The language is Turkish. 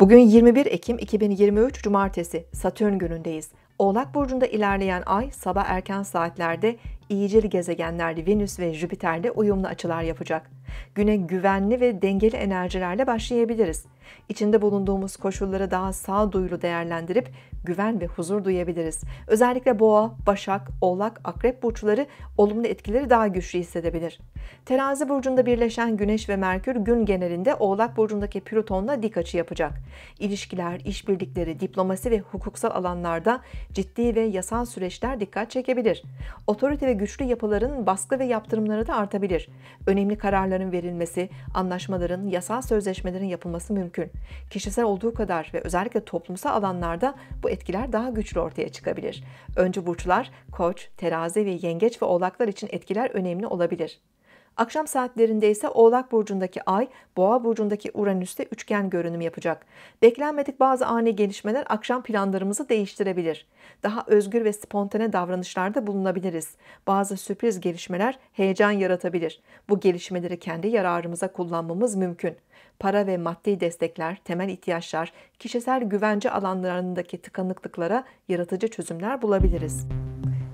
Bugün 21 Ekim 2023 Cumartesi Satürn günündeyiz. Oğlak burcunda ilerleyen ay sabah erken saatlerde iyicil gezegenlerde Venüs ve Jüpiter'de uyumlu açılar yapacak güne güvenli ve dengeli enerjilerle başlayabiliriz. İçinde bulunduğumuz koşulları daha sağduyulu değerlendirip güven ve huzur duyabiliriz. Özellikle boğa, başak, oğlak, akrep burçları olumlu etkileri daha güçlü hissedebilir. Terazi burcunda birleşen güneş ve merkür gün genelinde oğlak burcundaki plütonla dik açı yapacak. İlişkiler, işbirlikleri, diplomasi ve hukuksal alanlarda ciddi ve yasal süreçler dikkat çekebilir. Otorite ve güçlü yapıların baskı ve yaptırımları da artabilir. Önemli kararların sözünün verilmesi, anlaşmaların, yasal sözleşmelerin yapılması mümkün. Kişisel olduğu kadar ve özellikle toplumsal alanlarda bu etkiler daha güçlü ortaya çıkabilir. Önce burçlar, koç, terazi ve yengeç ve oğlaklar için etkiler önemli olabilir. Akşam saatlerinde ise Oğlak burcundaki Ay, Boğa burcundaki Uranüs'te üçgen görünüm yapacak. Beklenmedik bazı ani gelişmeler akşam planlarımızı değiştirebilir. Daha özgür ve spontane davranışlarda bulunabiliriz. Bazı sürpriz gelişmeler heyecan yaratabilir. Bu gelişmeleri kendi yararımıza kullanmamız mümkün. Para ve maddi destekler, temel ihtiyaçlar, kişisel güvence alanlarındaki tıkanıklıklara yaratıcı çözümler bulabiliriz.